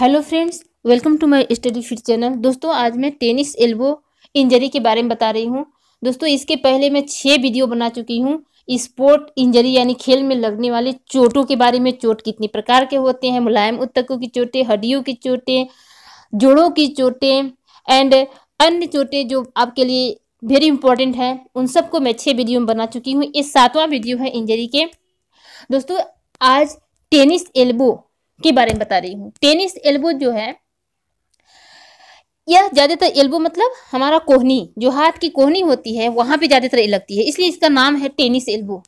hello friends welcome to my study fit channel दोस्तों आज मैं टेनिस एल्बो इंजरी के बारे में बता रही हूँ दोस्तों इसके पहले मैं छः वीडियो बना चुकी हूँ स्पोर्ट इंजरी यानी खेल में लगने वाले चोटों के बारे में चोट कितने प्रकार के होते हैं मुलायम उत्तकों की चोटें हड्डियों की चोटें जोड़ों की चोटें एंड अन्य चोटें जो आपके लिए वेरी इंपॉर्टेंट हैं उन सबको मैं छः वीडियो में बना चुकी हूँ ये सातवां वीडियो है इंजरी के दोस्तों आज टेनिस एल्बो के बारे में बता रही हूँ टेनिस एल्बो जो है यह ज़्यादातर एल्बो मतलब हमारा कोहनी जो हाथ की कोहनी होती है वहां पे ज़्यादातर लगती है इसलिए इसका नाम है टेनिस एल्बो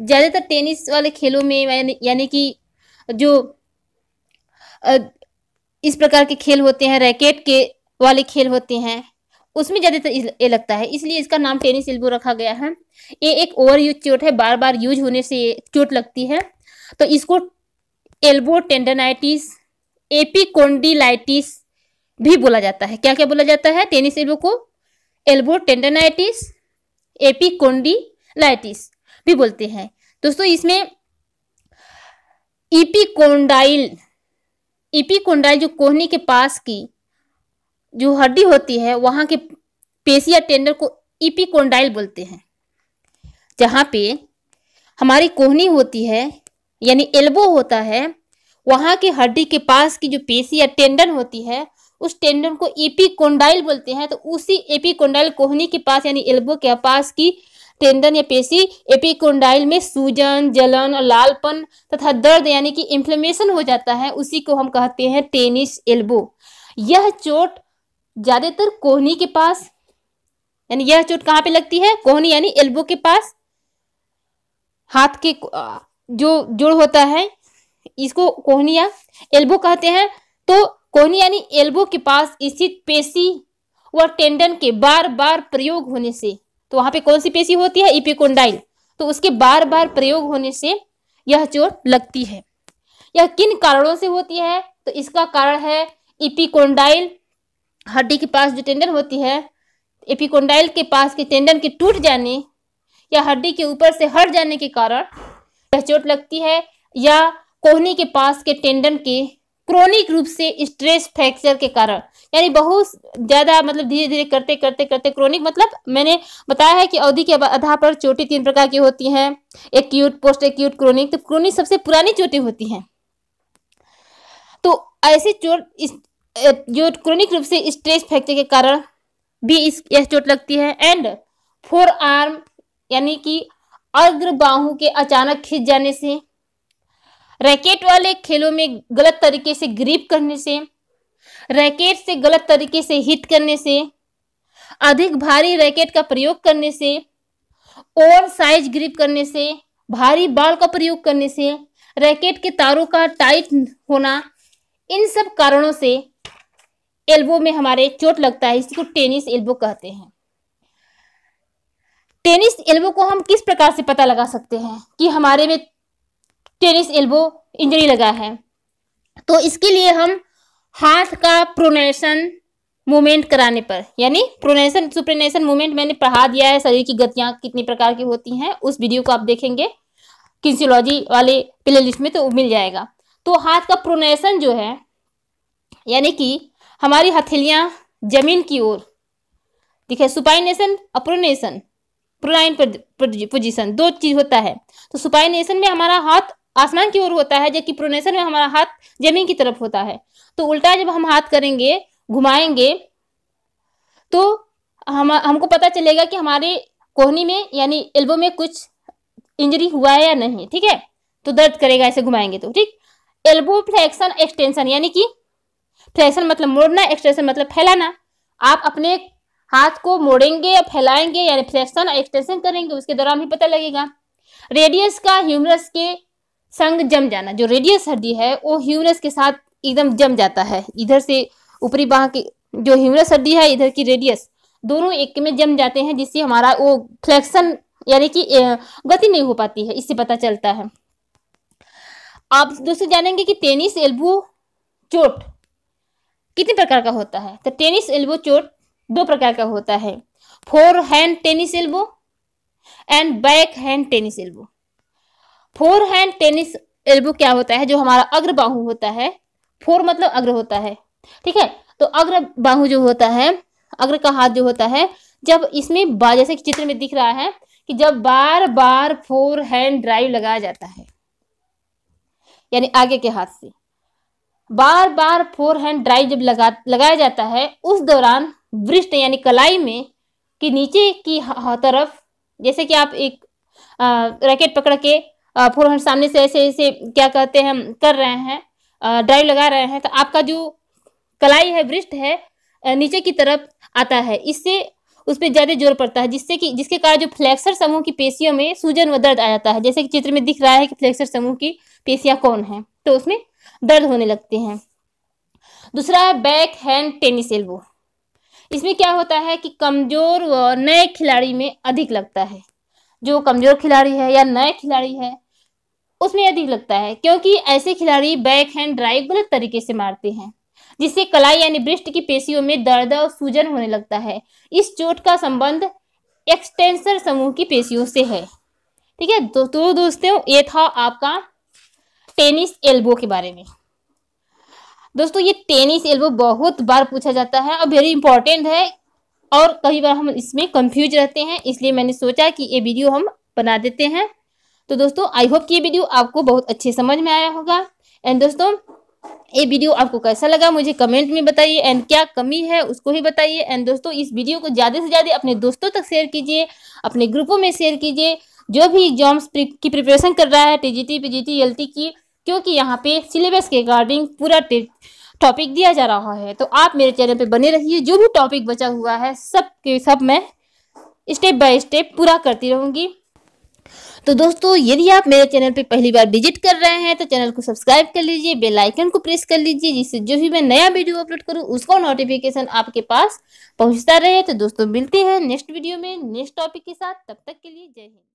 ज़्यादातर टेनिस वाले खेलों में यानी कि जो इस प्रकार के खेल होते हैं रैकेट के वाले खेल होते हैं उसमें ज़्यादातर ये लगता है इसलिए इसका नाम टेनिस एल्बो रखा गया है ये एक ओवर यूज चोट है बार बार यूज होने से चोट लगती है तो इसको एल्बो टेंडनाइटिस एपिकोंडिलाइटिस भी बोला जाता है क्या क्या बोला जाता है टेनिस एल्बो को एल्बो टेंडनाइटिस एपिकोंडिलाइटिस भी बोलते हैं दोस्तों इसमें इपिकोंडाइल इपिकोंडाइल जो कोहनी के पास की जो हड्डी होती है वहां के पेशिया टेंडर को इपिकोंडाइल बोलते हैं जहां पे हमारी कोहनी होती है यानी एल्बो होता है वहां के हड्डी के पास की जो पेशी या टेंडन होती है उस टेंडन को एपिकोंडाइल बोलते हैं तो उसी एपिकोंडाइल कोहनी के पास यानी एल्बो के पास की टेंडन या पेशी एपिकोंडाइल में सूजन जलन और लालपन तथा दर्द यानी कि इन्फ्लेमेशन हो जाता है उसी को हम कहते हैं टेनिस एल्बो यह चोट ज़्यादातर कोहनी के पास यानी यह चोट कहाँ पे लगती है कोहनी यानी एल्बो के पास हाथ के जो जोड़ होता है इसको कोहनिया एल्बो कहते हैं तो कोहनी यानी एल्बो के पास स्थित पेशी व टेंडन के बार बार प्रयोग होने से तो वहां पे कौन सी पेशी होती है इपिकोंडाइल तो उसके बार बार प्रयोग होने से यह चोट लगती है यह किन कारणों से होती है तो इसका कारण है इपिकोंडाइल हड्डी के पास जो टेंडन होती है इपिकोंडाइल के पास के टेंडन के टूट जाने या हड्डी के ऊपर से हट जाने के कारण यह चोट लगती है या कोहनी के पास के टेंडन के क्रोनिक रूप से स्ट्रेस फ्रैक्चर के कारण यानी बहुत ज़्यादा मतलब धीरे धीरे करते करते करते क्रोनिक मतलब मैंने बताया है कि अवधि के आधार पर चोटी तीन प्रकार की होती हैं एक्यूट पोस्ट एक्यूट क्रोनिक तो क्रोनिक सबसे पुरानी चोटी होती हैं तो ऐसी चोट इस जो क्रोनिक रूप से स्ट्रेस फ्रैक्चर के कारण भी इस यह चोट लगती है एंड फोर आर्म यानी कि अग्र बाहू के अचानक खिंच जाने से रैकेट वाले खेलों में गलत तरीके से ग्रीप करने से रैकेट से गलत तरीके से हिट करने से अधिक भारी रैकेट का प्रयोग करने से ओवर साइज ग्रिप करने से भारी बाल का प्रयोग करने से रैकेट के तारों का टाइट होना इन सब कारणों से एल्बो में हमारे चोट लगता है इसको टेनिस एल्बो कहते हैं टेनिस एल्बो को हम किस प्रकार से पता लगा सकते हैं कि हमारे में टेनिस एल्बो इंजरी लगा है तो इसके लिए हम हाथ का प्रोनेशन मूवमेंट कराने पर यानी प्रोनेशन सुप्रोनेशन मूवमेंट मैंने पढ़ा दिया है शरीर की गतियां कितनी प्रकार की होती हैं उस वीडियो को आप देखेंगे किन्सियोलॉजी वाले प्ले लिस्ट में तो मिल जाएगा तो हाथ का प्रोनेशन जो है यानी कि हमारी हथेलियां जमीन की ओर देखिए सुपाइनेशन अप्रोनेशन प्रोलाइन पोजीशन दो चीज होता है तो सुपाइनेशन में हमारा हाथ आसमान की ओर होता है जबकि प्रोनेशन में हमारा हाथ जमीन की तरफ होता है तो उल्टा जब हम हाथ करेंगे घुमाएंगे तो हम हमको पता चलेगा कि हमारे कोहनी में यानी एल्बो में कुछ इंजरी हुआ है या नहीं ठीक है तो दर्द करेगा ऐसे घुमाएंगे तो ठीक एल्बो फ्लेक्शन एक्सटेंशन यानी कि फ्लेक्शन मतलब मोड़ना एक्सटेंशन मतलब फैलाना आप अपने हाथ को मोड़ेंगे या फैलाएंगे यानी फ्लेक्शन एक्सटेंशन करेंगे उसके दौरान भी पता लगेगा रेडियस का ह्यूमरस के संग जम जाना जो रेडियस हड्डी है वो ह्यूमरस के साथ एकदम जम जाता है इधर से ऊपरी बाह की जो ह्यूमरस हड्डी है इधर की रेडियस दोनों एक में जम जाते हैं जिससे हमारा वो फ्लेक्शन यानी कि गति नहीं हो पाती है इससे पता चलता है आप दोस्तों जानेंगे कि टेनिस एल्बो चोट कितने प्रकार का होता है तो टेनिस एल्बो चोट दो प्रकार का होता है forehand tennis elbow and backhand tennis elbow forehand tennis elbow क्या होता है जो हमारा अग्र बाहु होता है फोर मतलब अग्र होता है ठीक है तो अग्र बाहु जो होता है अग्र का हाथ जो होता है जब इसमें बा जैसे चित्र में दिख रहा है कि जब बार बार फोर हैंड ड्राइव लगाया जाता है यानी आगे के हाथ से बार बार फोर हैंड ड्राइव जब लगा लगाया जाता है उस दौरान वृष्ट यानी कलाई में कि नीचे की तरफ जैसे कि आप एक रैकेट पकड़ के फोर हैंड सामने से ऐसे ऐसे क्या कहते हैं कर रहे हैं ड्राइव लगा रहे हैं तो आपका जो कलाई है वृष्ट है नीचे की तरफ आता है इससे उस पर ज़्यादा जोर पड़ता है जिससे कि जिसके कारण जो फ्लेक्सर समूह की पेशियों में सूजन व दर्द आ जाता है जैसे कि चित्र में दिख रहा है कि फ्लेक्सर समूह की पेशियां कौन है तो उसमें दर्द होने लगते हैं दूसरा है बैक हैंड टेनिस एल्बो इसमें क्या होता है कि कमज़ोर व नए खिलाड़ी में अधिक लगता है जो कमज़ोर खिलाड़ी है या नए खिलाड़ी है उसमें अधिक लगता है क्योंकि ऐसे खिलाड़ी बैक हैंड ड्राइव गलत तरीके से मारते हैं जिससे कलाई यानी ब्रिस्ट की पेशियों में दर्द और सूजन होने लगता है इस चोट का संबंध एक्सटेंसर समूह की पेशियों से है ठीक है तो दोस्तों ये था आपका टेनिस एल्बो के बारे में दोस्तों ये टेनिस एल्बो बहुत बार पूछा जाता है और वेरी इंपॉर्टेंट है और कई बार हम इसमें कंफ्यूज रहते हैं इसलिए मैंने सोचा कि ये वीडियो हम बना देते हैं तो दोस्तों आई होप कि ये वीडियो आपको बहुत अच्छे समझ में आया होगा एंड दोस्तों ये वीडियो आपको कैसा लगा मुझे कमेंट में बताइए एंड क्या कमी है उसको भी बताइए एंड दोस्तों इस वीडियो को ज़्यादा से ज़्यादा अपने दोस्तों तक शेयर कीजिए अपने ग्रुपों में शेयर कीजिए जो भी एग्जाम्स की प्रिपरेशन कर रहा है T G T P G T L T की क्योंकि यहाँ पे सिलेबस के अकॉर्डिंग पूरा टॉपिक दिया जा रहा है तो आप मेरे चैनल पे बने रहिए जो भी टॉपिक बचा हुआ है सब के सब मैं स्टेप बाय स्टेप पूरा करती रहूँगी तो दोस्तों यदि आप मेरे चैनल पे पहली बार विजिट कर रहे हैं तो चैनल को सब्सक्राइब कर लीजिए बेल आइकन को प्रेस कर लीजिए जिससे जो भी मैं नया वीडियो अपलोड करूँ उसका नोटिफिकेशन आपके पास पहुँचता रहे तो दोस्तों मिलते हैं नेक्स्ट वीडियो में नेक्स्ट टॉपिक के साथ तब तक के लिए जय हिंद